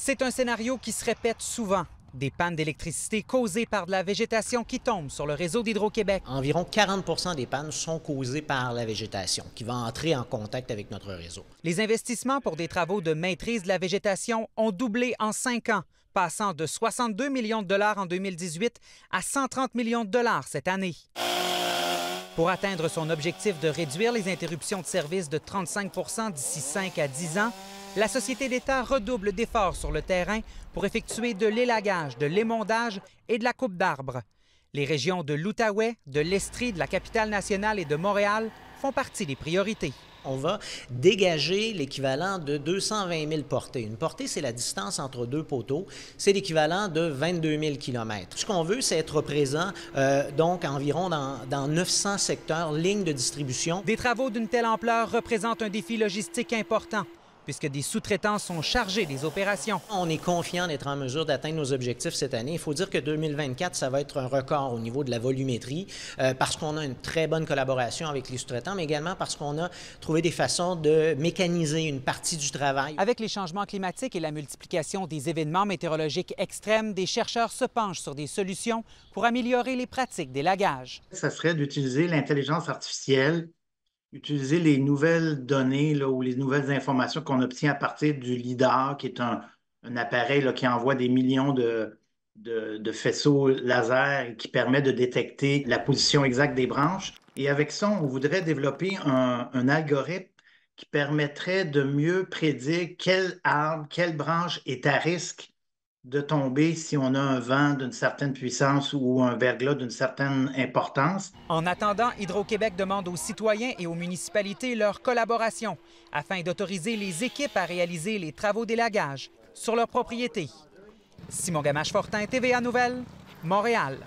C'est un scénario qui se répète souvent. Des pannes d'électricité causées par de la végétation qui tombe sur le réseau d'Hydro-Québec. Environ 40 des pannes sont causées par la végétation qui va entrer en contact avec notre réseau. Les investissements pour des travaux de maîtrise de la végétation ont doublé en cinq ans, passant de 62 millions de dollars en 2018 à 130 millions de dollars cette année. Pour atteindre son objectif de réduire les interruptions de service de 35 d'ici 5 à 10 ans, la Société d'État redouble d'efforts sur le terrain pour effectuer de l'élagage, de l'émondage et de la coupe d'arbres. Les régions de l'Outaouais, de l'Estrie, de la capitale nationale et de Montréal font partie des priorités on va dégager l'équivalent de 220 000 portées. Une portée, c'est la distance entre deux poteaux. C'est l'équivalent de 22 000 km. Ce qu'on veut, c'est être présent, euh, donc, environ dans, dans 900 secteurs, lignes de distribution. Des travaux d'une telle ampleur représentent un défi logistique important puisque des sous-traitants sont chargés des opérations. On est confiant d'être en mesure d'atteindre nos objectifs cette année. Il faut dire que 2024, ça va être un record au niveau de la volumétrie euh, parce qu'on a une très bonne collaboration avec les sous-traitants, mais également parce qu'on a trouvé des façons de mécaniser une partie du travail. Avec les changements climatiques et la multiplication des événements météorologiques extrêmes, des chercheurs se penchent sur des solutions pour améliorer les pratiques des lagages. Ça serait d'utiliser l'intelligence artificielle utiliser les nouvelles données ou les nouvelles informations qu'on obtient à partir du LIDAR, qui est un, appareil qui envoie des millions de, faisceaux laser et qui permet de détecter la position exacte des branches. Et avec ça, on voudrait développer un, un algorithme qui permettrait de mieux prédire quel arbre, quelle branche est à risque de tomber si on a un vent d'une certaine puissance ou un verglas d'une certaine importance. En attendant, Hydro-Québec demande aux citoyens et aux municipalités leur collaboration afin d'autoriser les équipes à réaliser les travaux d'élagage sur leurs propriétés. Simon Gamache-Fortin, TVA Nouvelle, Montréal.